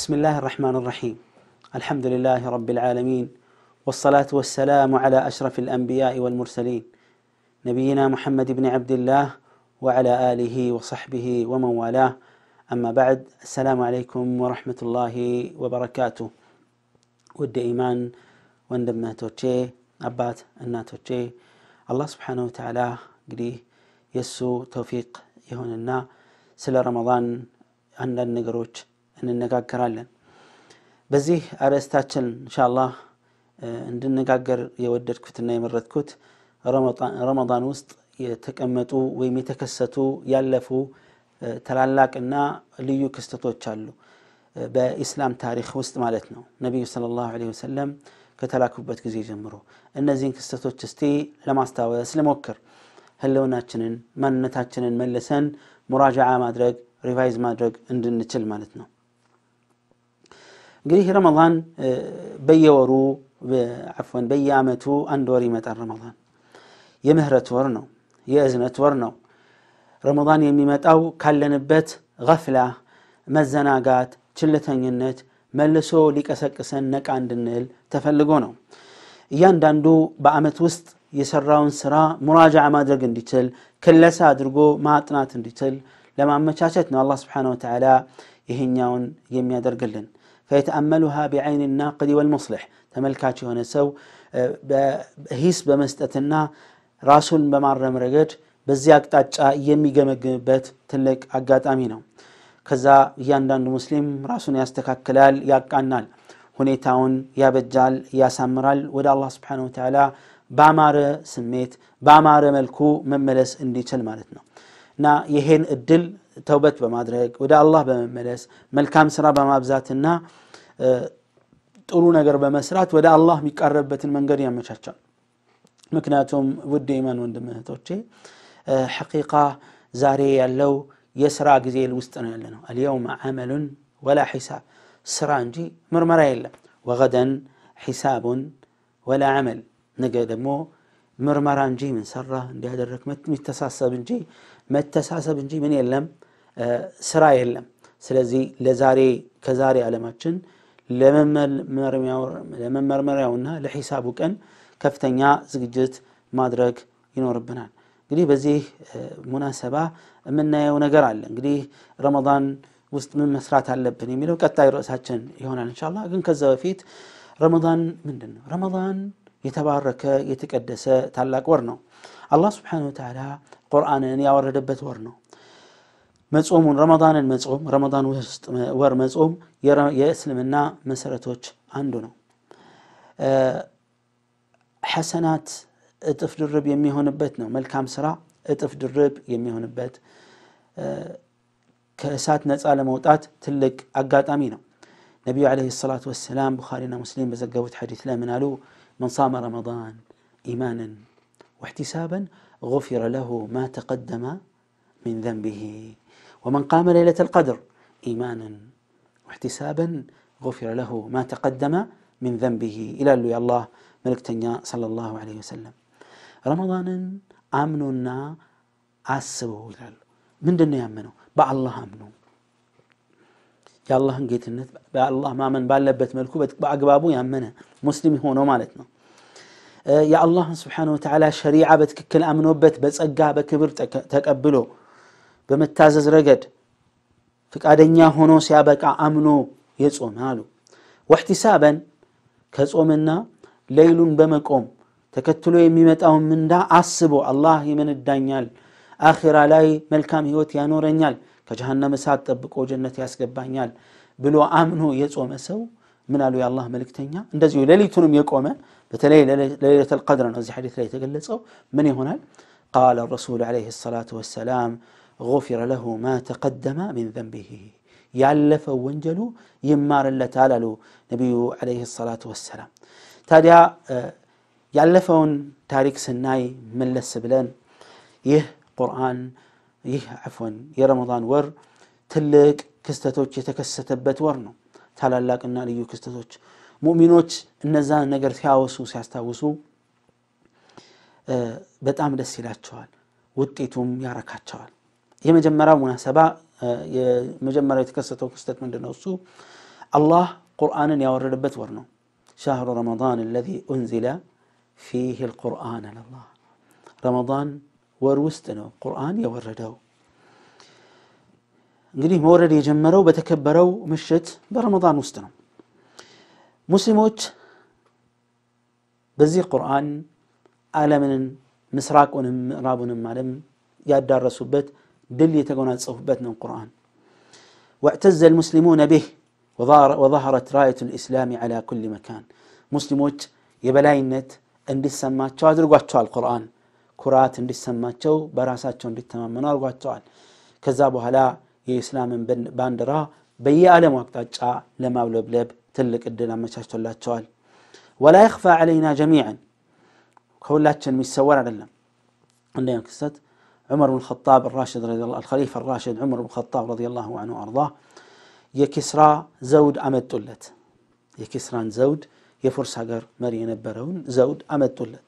بسم الله الرحمن الرحيم الحمد لله رب العالمين والصلاة والسلام على أشرف الأنبياء والمرسلين نبينا محمد بن عبد الله وعلى آله وصحبه ومن والاه أما بعد السلام عليكم ورحمة الله وبركاته ود إيمان وندمناتوتشي أبات الناتوتشي الله سبحانه وتعالى قدي يسو توفيق يهوننا سل رمضان عند نقروش እንነጋገራለን። በዚህ አርእስታችን እንሻላህ እንድነጋገር የወደድኩትና የመረጥኩት ረመዳን ውስጥ የተቀመጡ ወይም የተከሰቱ ያለፉ ታላላቅና ልዩ ክስተቶች አሉ። በኢስላም ታሪክ ውስጥ ማለት ነው። ነቢዩ ሰለላሁ ዐለይሂ ወሰለም ከተላኩበት ጊዜ ጀምሮ እነዚህን ክስተቶች እስቲ ለማስታወስ ልሞክር። ህልውናችንን ማንነታችንን መልሰን ሙራጃዓ ማድረግ ሪቫይዝ ማድረግ እንድንችል ማለት ነው። እንግዲህ ረመዳን በየወሩ አፎን በየአመቱ አንድ ወር ይመጣል። ረመን የምህረት ወር ነው፣ የእዝነት ወር ነው። ረመዳን የሚመጣው ካለንበት ገፍላ፣ መዘናጋት፣ ችልተኝነት መልሶ ሊቀሰቅሰን ነቃ እንድንል ተፈልጎ ነው። እያንዳንዱ በአመት ውስጥ የሰራውን ስራ ሙራጃዕ ማድረግ እንዲችል ክለሳ አድርጎ ማጥናት እንዲችል ለማመቻቸት ነው አላህ ስብሓነሁ ወተዓላ ይህኛውን የሚያደርግልን። ፈየተአመሉሃ ቢዐይን ናቅዲ ወልሙስሊሕ ተመልካች የሆነ ሰው ሂስ በመስጠትና ራሱን በማረም ረገድ በዚህ አቅጣጫ የሚገመግምበት ትልቅ አጋጣሚ ነው። ከዛ እያንዳንዱ ሙስሊም ራሱን ያስተካክላል፣ ያቃናል፣ ሁኔታውን ያበጃል፣ ያሳምራል። ወደ አላህ ስብሓነሁ ወተዓላ በአማረ ስሜት በአማረ መልኩ መመለስ እንዲችል ማለት ነው። نا يهين الدل توبة بمادرك ودا الله بمملس ملكام سرا بما بزاتنا تقولون قرب مسرات ودا الله مكرب بتن من قريم مشاكل مكناتهم ودي من وندم توتشي حقيقة زاري اللو يسرا قزي الوسطن لنا اليوم عمل ولا حساب سرانجي مرمرا يلا وغدا حساب ولا عمل نقدمو ምርመራ እንጂ ምን ሰራ እንዲያደረግ የሚተሳሰብ እንጂ መተሳሰብ እንጂ ምን የለም ስራ የለም ስለዚህ ለዛሬ ከዛሬ ዓለማችን ለመመርመሪያውና ለሒሳቡ ቀን ከፍተኛ ዝግጅት ማድረግ ይኖርብናል እንግዲህ በዚህ ሙናሰባ የምናየው ነገር አለ እንግዲህ ረመዳን ውስጥ ምን መስራት አለብን የሚለው ቀጣይ ርዕሳችን ይሆናል እንሻላ ግን ከዛ በፊት ረመዳን ምንድን ነው ረመዳን يتبارك يتقدس تعلق ورنو الله سبحانه وتعالى قرآن يعني وردبت ورنو مزعوم رمضان مزعوم رمضان وست ور مزعوم يا اسلمنا مسرتوش عندنا أه حسنات اطف درب يمي هون بيتنا ملكام سرا اطف درب يمي هون أه كاسات نتس على موتات تلك اقات امينه نبي عليه الصلاه والسلام بخارينا مسلم بزقوت حديث لا منالو منالو من صام رمضان ايمانا واحتسابا غفر له ما تقدم من ذنبه ومن قام ليله القدر ايمانا واحتسابا غفر له ما تقدم من ذنبه الى الله ملك تنيا صلى الله عليه وسلم رمضان አምኖና አስበው من دنيا امنوا بع الله امنوا يا الله نجيت النت الله ما من بالبت ملكو بتك بأقبابو يا منه مسلم هو نو مالتنا يا الله سبحانه وتعالى شريعة بتك كل أمن وبت بس أجاب كبر تقبله بمتازز رجد فك أدنيا هونو سيابك أمنو يصوم هالو واحتسابا كصومنا ليل بمقوم تكتلو يميمت من دا أصبو الله من الدنيال آخر علي ملكام هوت يا نور النيال ከጀሃነም እሳት ጠብቆ ጀነት ያስገባኛል ብሎ አምኖ የጾመ ሰው ምን አሉ የአላህ መልእክተኛ እንደዚሁ ሌሊቱንም የቆመ በተለይ ለሌለተ ልቀድር ነው እዚህ ሐዲት ላይ የተገለጸው ምን ይሆናል ቃለ ረሱሉ ዓለይሂ ሰላቱ ወሰላም غفر له ما تقدم من ذنبه ያለፈው ወንጀሉ ይማርለታል አሉ ነቢዩ ዓለይሂ ሰላቱ ወሰላም ታዲያ ያለፈውን ታሪክ ስናይ መለስ ብለን ይህ ቁርአን ይህ አፍወን የረመዳን ወር ትልቅ ክስተቶች የተከሰተበት ወር ነው። ታላላቅና ልዩ ክስተቶች ሙእሚኖች እነዛን ነገር ሲያወሱ ሲያስታውሱ በጣም ደስ ይላቸዋል። ውጤቱም ያረካቸዋል። የመጀመሪያው ሙናሰባ የመጀመሪያው የተከሰተው ክስተት ምንድን ነው? እሱ አላህ ቁርአንን ያወረደበት ወር ነው። ሻህሩ ረመዳን አለዚ ኡንዚለ ፊህ ልቁርአን አላላህ ረመዳን ወር ውስጥ ነው ቁርአን የወረደው። እንግዲህ መውረድ የጀመረው በተከበረው ምሽት በረመዳን ውስጥ ነው። ሙስሊሞች በዚህ ቁርአን ዓለምንን ምስራቁንም ምዕራቡንም ዓለም ያዳረሱበት ድል የተጎናጸፉበት ነው ቁርአን። واعتز المسلمون به وظهرت راية الإسلام على كل مكان مسلموت يبلاينت اندسمات شو القرآن ኩራት እንዲሰማቸው በራሳቸው እንዲተማመኑ አርጓቸዋል ከዛ በኋላ የእስላምን ባንዲራ በየዓለም አቅጣጫ ለማብለብለብ ትልቅ እድል አመቻችቶላቸዋል ወላ ይክፋ አለይና ጀሚዐን ከሁላችን የሚሰወር አይደለም እንደኛ ክስተት عمر بن الخطاب الراشد رضي الله الخليفة الراشد عمر بن الخطاب رضي الله عنه وأرضاه يكسرى زود أمد طلت يكسران زود يفرس هجر مريم برون زود أمد طلت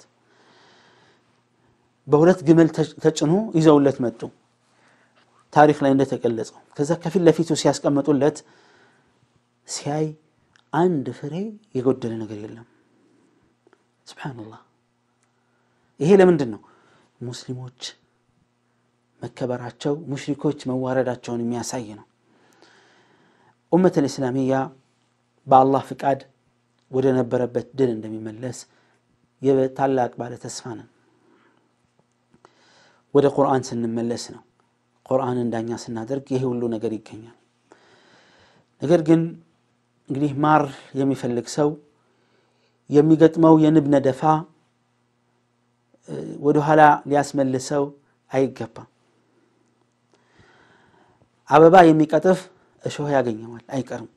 በሁለት ግመል ተጭኖ ይዘውለት መጡ። ታሪክ ላይ እንደተገለጸው ከዛ ከፊት ለፊቱ ሲያስቀምጡለት ሲያይ አንድ ፍሬ የጎደለ ነገር የለም። ስብሓንላህ ይሄ ለምንድን ነው? ሙስሊሞች መከበራቸው ሙሽሪኮች መዋረዳቸውን የሚያሳይ ነው። ኡመተል እስላሚያ በአላህ ፍቃድ ወደ ነበረበት ድል እንደሚመለስ ታላቅ ባለ ተስፋ ነን። ወደ ቁርአን ስንመለስ ነው ቁርአን እንዳኛ ስናደርግ ይሄ ሁሉ ነገር ይገኛል። ነገር ግን እንግዲህ ማር የሚፈልግ ሰው የሚገጥመው የንብ ነደፋ ወደኋላ ሊያስመልሰው አይገባም። አበባ የሚቀጥፍ እሾህ ያገኘዋል አይቀርም፣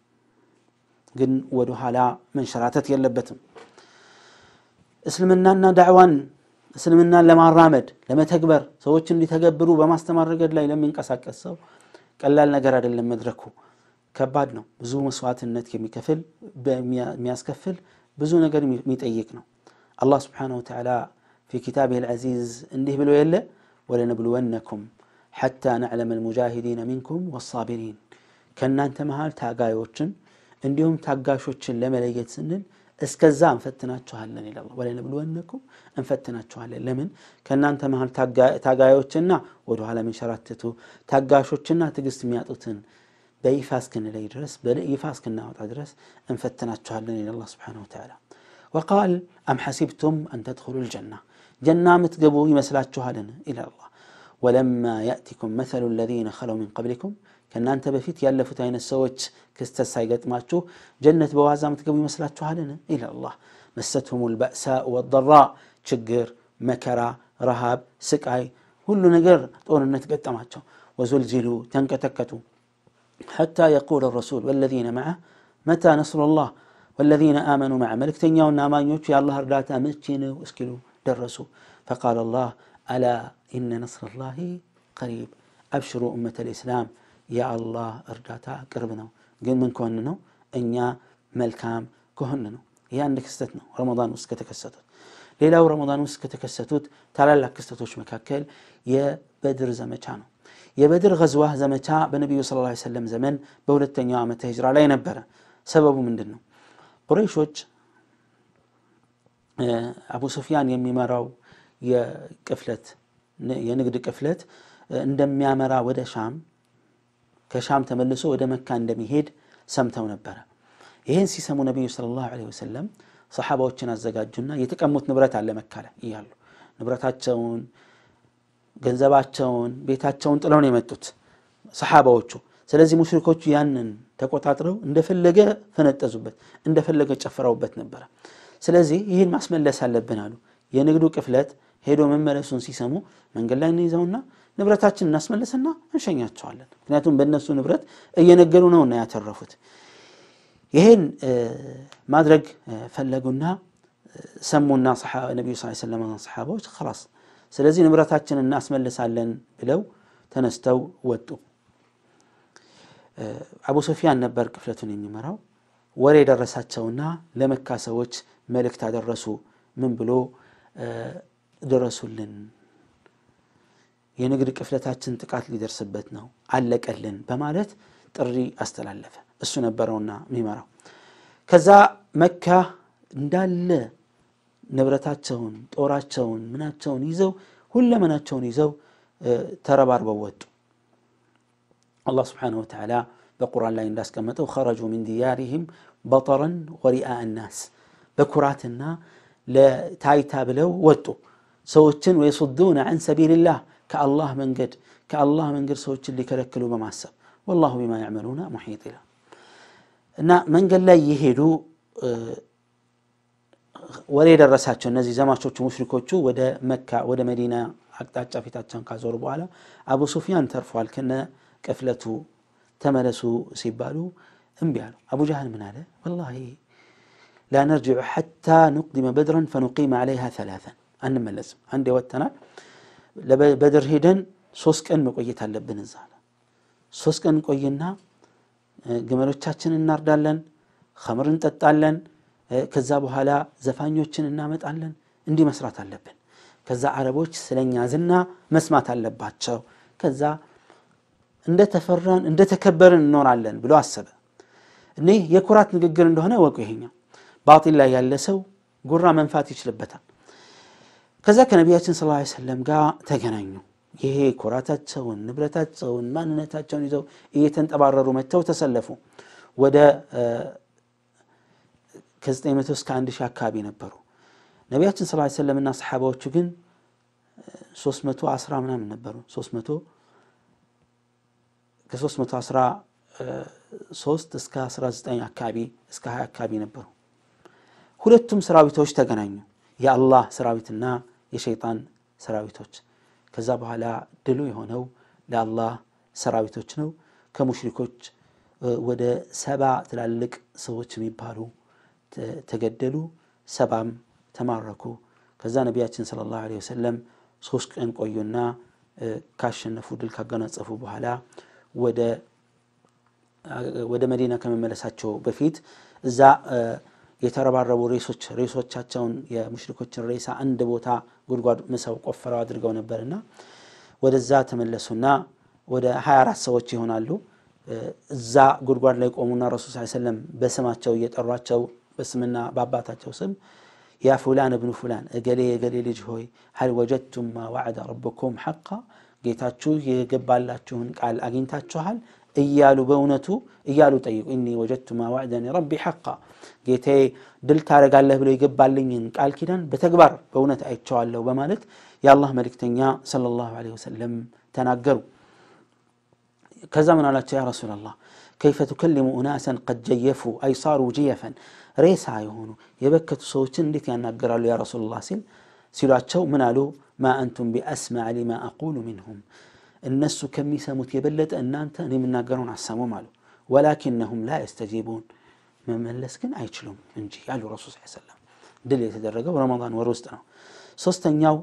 ግን ወደኋላ መንሸራተት የለበትም። እስልምናና ዳዕዋን እስልምናን ለማራመድ ለመተግበር ሰዎች እንዲተገብሩ በማስተማር ረገድ ላይ ለሚንቀሳቀስ ሰው ቀላል ነገር አይደለም መድረኩ ከባድ ነው ብዙ መስዋዕትነት የሚከፍል የሚያስከፍል ብዙ ነገር የሚጠይቅ ነው አላህ ስብሓንሁ ወተዓላ في كتابه العزيز እንዲህ ብሎ የለ ወለነብልወነኩም حتى نعلم المجاهدين منكم والصابرين ከእናንተ መሃል ታጋዮችን እንዲሁም ታጋሾችን ለመለየት ስንል እስከዛ እንፈትናችኋለን ይላል። ወለነብልወነኩም እንፈትናችኋለን። ለምን ከእናንተ መሀል ታጋዮችና ወደኋላ የሚንሸራትቱ ታጋሾችና ትዕግስት የሚያጡትን በይፋ እስክንለይ ድረስ በይፋ እስክናወጣ ድረስ እንፈትናችኋለን ይላል አላህ ስብሓነሁ ወተዓላ። ወቃል አም ሐሲብቱም አን ተድኹሉ ልጀና ጀና የምትገቡ ይመስላችኋልን? ይላል አላህ ወለማ ያእቲኩም መሰሉ ለዚነ ኸለው ሚን ቀብሊኩም ከእናንተ በፊት ያለፉት አይነት ሰዎች ክስተት ሳይገጥማችሁ ጀነት በዋዛ ምትገቡ ይመስላችኋልን ኢላላህ መሰትሁም ልበእሳ ወደራ ችግር መከራ ረሃብ ስቃይ ሁሉ ነገር ጦርነት ገጠማቸው ወዙልዚሉ ተንቀጠቀጡ ሐታ የቁል ረሱል ወለዚነ መዐህ መታ ነስሩላህ ወለዚነ አመኑ መዐ መልእክተኛውና አማኞቹ የአላህ እርዳታ መቼ ነው እስኪሉ ደረሱ ፈቃል አላህ አላ ኢነ ነስረላሂ ቀሪብ አብሽሩ እመተ ልእስላም የአላህ እርዳታ ቅርብ ነው። ግን ምን ከሆን ነው እኛ መልካም ከሆን ነው። የአንድ ክስተት ነው ረመዳን ውስጥ ከተከሰቱት። ሌላው ረመን ውስጥ ከተከሰቱት ታላላቅ ክስተቶች መካከል የበድር ዘመቻ ነው። የበድር ዝዋ ዘመቻ በነቢዩ ስ ላ ሰለም ዘመን በሁለተኛው ዓመተ ሂጅራ ላይ ነበረ። ሰበቡ ምንድን ነው? ቁረይሾች አቡ ሱፊያን የሚመራው የቅፍለት የንግድ ቅፍለት እንደሚያመራ ወደ ሻም ከሻም ተመልሶ ወደ መካ እንደሚሄድ ሰምተው ነበረ። ይህን ሲሰሙ ነቢዩ ላሁ ለ ወሰለም ሰሓባዎችን አዘጋጁና የተቀሙት ንብረት አለ መካለ እያሉ ንብረታቸውን፣ ገንዘባቸውን፣ ቤታቸውን ጥለው ነው የመጡት ሰሓባዎቹ። ስለዚህ ሙሽሪኮቹ ያንን ተቆጣጥረው እንደፈለገ ፈነጠዙበት፣ እንደፈለገ ጨፍረውበት ነበረ። ስለዚህ ይህን ማስመለስ አለብን አሉ። የንግዱ ቅፍለት ሄዶ መመለሱን ሲሰሙ መንገድ ላይ እንይዘውና ንብረታችን እናስመልስና እንሸኛቸዋለን። ምክንያቱም በእነሱ ንብረት እየነገዱ እና ያተረፉት። ይህን ማድረግ ፈለጉና ሰሙና ነቢዩ ስ ሰለም ሰሓባዎች ላስ ስለዚህ ንብረታችን እናስመልሳለን ብለው ተነስተው ወጡ። አቡ ሶፊያን ነበር ቅፍለቱን የሚመራው። ወሬ ደረሳቸውና ለመካ ሰዎች መልእክት አደረሱ። ምን ብሎ ድረሱልን የንግድ ቅፍለታችን ጥቃት ሊደርስበት ነው አለቀልን በማለት ጥሪ አስተላለፈ። እሱ ነበረውና የሚመራው። ከዛ መካ እንዳለ ንብረታቸውን፣ ጦራቸውን፣ ምናቸውን ይዘው ሁለመናቸውን ይዘው ተረባርበው ወጡ። አላህ ስብሓነሁ ወተዓላ በቁርአን ላይ እንዳስቀመጠው ኸረጁ ሚን ዲያሪህም በጠረን ወሪአ ናስ በኩራትና ለታይታ ብለው ወጡ። ሰዎችን ወየሱዱነ ዐን ሰቢልላህ كالله من قد كالله من قد سوتش اللي كلكلوا بماسب والله بما يعملون محيط له نا من قال لا يهدو وريد الرساتشو نزي زماشوش مشركوشو ودا مكة ودا مدينة أكتاتشا في تاتشان كازور بوالا أبو سفيان ترفو كنا كفلتو تمرسو سيبالو انبيالو أبو جهل من هذا والله لا نرجع حتى نقدم بدرا فنقيم عليها ثلاثا أنما لازم عندي واتنا በድር ሄደን ሶስት ቀን መቆየት አለብን እዛ ሶስት ቀን ቆይና ግመሎቻችን እናርዳለን፣ ከምር እንጠጣለን። ከዛ በኋላ ዘፋኞችን እናመጣለን። እንዲህ መስራት አለብን። ከዛ አረቦች ስለኛ ዝና መስማት አለባቸው። ከዛ እንደተፈራን እንደተከበርን እንኖራለን ብሎ አሰበ። እኔ የኩራት ንግግር እንደሆነ ወቁ። ይሄኛው ባጢል ላይ ያለ ሰው ጉራ መንፋት ይችልበታል። ከዛ ከነቢያችን ስለ ሰለም ጋር ተገናኙ። ይሄ ኩራታቸውን፣ ንብረታቸውን፣ ማንነታቸውን ይዘው እየተንጠባረሩ መጥተው ተሰለፉ። ወደ ከ900 እስከ 1ድ 1000 አካባቢ ነበሩ። ነቢያችን ስለ ሰለም እና ሰሓባዎቹ ግን 310 ምናምን ነበሩ። ከ313 እስከ 19 አካባቢ እስከ 20 አካባቢ ነበሩ። ሁለቱም ሰራዊቶች ተገናኙ። የአላህ ሰራዊትና የሸይጣን ሰራዊቶች። ከዛ በኋላ ድሉ የሆነው ለአላህ ሰራዊቶች ነው። ከሙሽሪኮች ወደ ሰባ ትላልቅ ሰዎች የሚባሉ ተገደሉ፣ ሰባም ተማረኩ። ከዛ ነቢያችን ሰለላሁ ዐለይሂ ወሰለም ሶስት ቀን ቆዩና ካሸነፉ ድል ካገናጸፉ በኋላ ወደ መዲና ከመመለሳቸው በፊት እዛ የተረባረቡ ሬሶች ሬሶቻቸውን የሙሽሪኮችን ሬሳ አንድ ቦታ ጉድጓድ ምሰው ቆፍረው አድርገው ነበርና ወደዛ ተመለሱና ወደ 24 ሰዎች ይሆናሉ። እዛ ጉድጓድ ላይ ቆሙና ረሱል ስ ሰለም በስማቸው እየጠሯቸው በስምና በአባታቸው ስም ያ ፉላን እብኑ ፉላን እገሌ የገሌ ልጅ ሆይ ሀል ወጀድቱም ማ ዋዕደ ረብኩም ሐቃ ጌታችሁ የገባላችሁን ቃል አግኝታችኋል? እያሉ በእውነቱ እያሉ ጠይቁ እኒ ወጀቱ ማ ዋዕደኒ ረቢ ሐቃ ጌታዬ ድል ታደረጋለህ ብሎ የገባልኝን ቃል ኪዳን በተግባር በእውነት አይቸዋለሁ በማለት የአላህ መልእክተኛ ሰለላሁ ዐለይሂ ወሰለም ተናገሩ ከዛ ምን አላቸው ያ ረሱላላህ ከይፈ ቱከሊሙ ኡናሰን ቀድ ጀየፉ አይ ሳሩ ጅየፈን ሬሳ የሆኑ የበከቱ ሰዎችን እንዴት ያናገራሉ ያ ረሱላላህ ሲል ሲሏቸው ምን አሉ ማ አንቱም ቢአስማዕ ሊማ አቁሉ ሚንሁም እነሱ ከሚሰሙት የበለጠ እናንተ እኔ የምናገረውን አሰሙም አሉ። ወላኪነሁም ላ የስተጂቡን መመለስ ግን አይችሉም እንጂ ያሉ ረሱል ስ ሰለም ድል የተደረገው ረመን ወር ውስጥ ነው። ሶስተኛው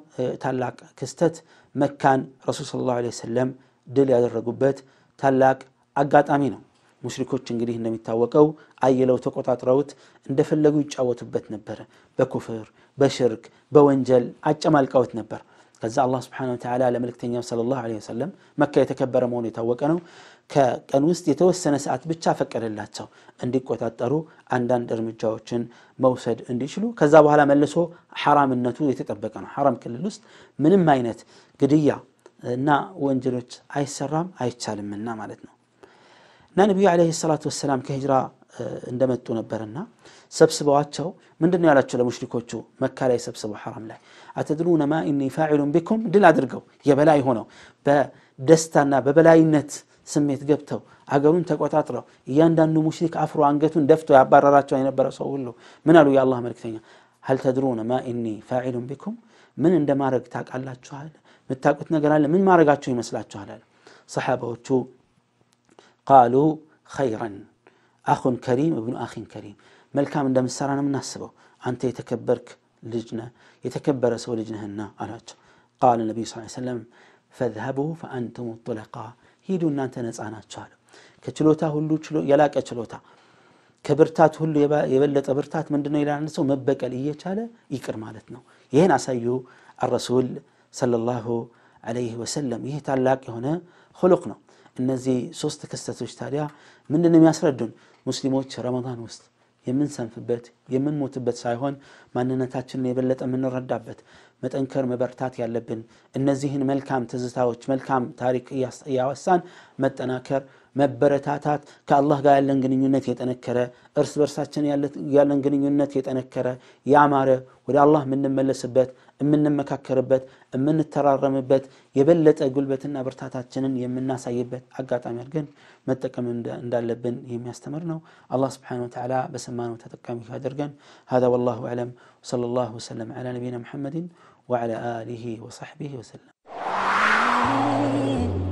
ታላቅ ክስተት መካን ረሱል ሰለላሁ ዐለይሂ ወሰለም ድል ያደረጉበት ታላቅ አጋጣሚ ነው። ሙሽሪኮች እንግዲህ እንደሚታወቀው አይለው ተቆጣጥረውት እንደፈለጉ ይጫወቱበት ነበር። በኩፍር በሽርክ በወንጀል አጨማልቀውት ነበር። كذا الله سبحانه وتعالى لما لكتني صلى الله عليه وسلم مكة يتكبر مون يتوقنه كأن وست يتوسن ساعات بتشافك على الله تو عندي قوة تارو عندن درم جوتشن موسد عندي شلو كذا وهلا ملسو حرام النتو يتطبقنا حرام كل لست من ماينت قدية نا وانجلوت أي سرام أي تعلم من نا مالتنا نبي عليه الصلاة والسلام كهجرة እንደመጡ ነበርና ሰብስበዋቸው ምንድን ያላቸው ለሙሽሪኮቹ መካ ላይ ሰብስበው ሐራም ላይ አተድሩነ ማ ኢኒ ፋዒሉን ቢኩም ድል አድርገው የበላይ ሆነው በደስታና በበላይነት ስሜት ገብተው አገሩን ተቆጣጥረው እያንዳንዱ ሙሽሪክ አፍሮ አንገቱን ደፍቶ ያባረራቸው የነበረ ሰው ሁሉ ምን አሉ የአላህ መልክተኛ ሀል ተድሩነ ማ ኢኒ ፋዒሉን ቢኩም ምን እንደማድረግ ታቃላችኋል ምታቁት ነገር አለ ምን ማድረጋቸው ይመስላችኋል አለ ሰሓባዎቹ ቃሉ ኸይረን أخ كريم ابن أخ كريم ملكا من دم سرنا من نسبه أنت يتكبرك لجنة يتكبر سوى لجنة هنا علاج قال النبي صلى الله عليه وسلم فاذهبوا فأنتم الطلقاء هيدو أن أنت نزعنا تشالو كتلوتا هلو تشلو يلاك أتلوتا كبرتات هلو يبلت أبرتات من دنو إلى نسو مبك لي تشالو يكر مالتنا يهن أسايو الرسول صلى الله عليه وسلم يهتال يهتالاك هنا خلقنا እነዚህ ሶስት ክስተቶች ታዲያ ምንድን የሚያስረዱን? ሙስሊሞች ረመን ውስጥ የምንሰንፍበት የምንሞትበት ሳይሆን ማንነታችንን የበለጠ የምንረዳበት መጠንከር መበርታት ያለብን እነዚህን መልካም ትዝታዎች መልካም ታሪክ እያወሳን መጠናከር መበረታታት ከአላህ ጋር ያለን ግንኙነት የጠነከረ እርስ በርሳችን ያለን ግንኙነት የጠነከረ ያማረ ወደ አላህ የምንመለስበት የምንመካከርበት የምንተራረምበት የበለጠ ጉልበትና ብርታታችንን የምናሳይበት አጋጣሚ አድርገን መጠቀም እንዳለብን የሚያስተምር ነው አላህ ስብሓን ወተላ በሰማነው ተጠቃሚ ያደርገን هذا والله أعلم وصلى الله وسلم على نبينا محمد وعلى آله وصحبه وسلم